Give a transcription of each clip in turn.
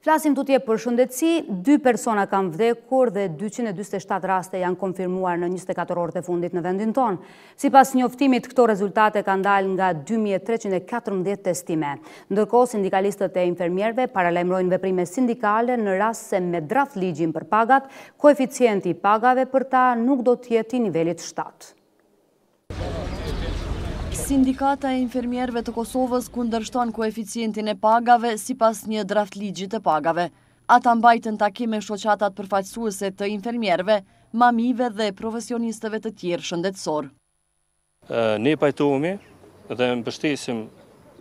Flasim të tje për shëndetësi, dy persona kanë vdekur dhe 227 raste janë konfirmuar në 24 orët e fundit në vendin tonë. Si pas njoftimit, këto rezultate kanë dalë nga 2314 testime. Ndërko, sindikalistët e infermierve paralemrojnë veprime sindikale në rast se me draft ligjin për pagat, koeficienti pagave për ta nuk do tjeti nivelit 7. Sindikata e infermierve të Kosovës kundërshton koeficientin e pagave si pas një draft ligjit të pagave. Ata mbajtën takime shoqatat përfaqësuese të infermierve, mamive dhe profesionistëve të tjerë shëndetësor. Ne pajtohemi dhe mbështesim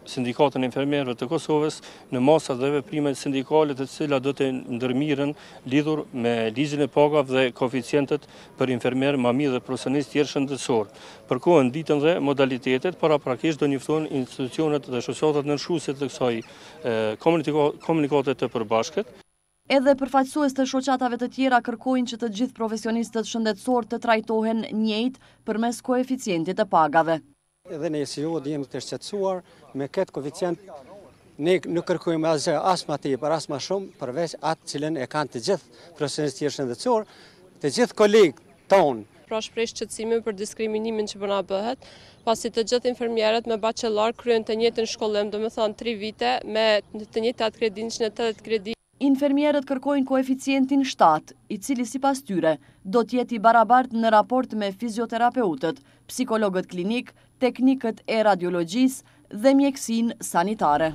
sindikatën e infermerve të Kosovës në masat dhe veprimet sindikale të cila do të ndërmiren lidhur me lizin e pagav dhe koficientet për infermer, mami dhe profesionist tjerë shëndetësor. Përkohën ditën dhe modalitetet, para prakish do njëfton institucionet dhe shosotat në nërshuset dhe kësaj komunikatet të përbashket. Edhe përfaqësues të shoqatave të tjera kërkojnë që të gjithë profesionistët shëndetësor të trajtohen njëjtë përmes koeficientit e pagave edhe ne si jo dhjemi të shqetsuar me këtë koeficient, ne nuk kërkujmë asë asma të i për asma shumë, përveç atë cilën e kanë të gjithë profesionistë të jeshtë ndëcuar, të gjithë kolegë tonë. Pra shprej shqetsime për diskriminimin që përna bëhet, pasi të gjithë infermjerët me bachelor kryen të njëtën shkollem, do me thonë 3 vite, me të njëtë atë kredin që në 8 kredin, Infermierët kërkojnë koeficientin 7, i cili si pas tyre do tjeti barabart në raport me fizioterapeutët, psikologët klinik, teknikët e radiologjis dhe mjekësin sanitare.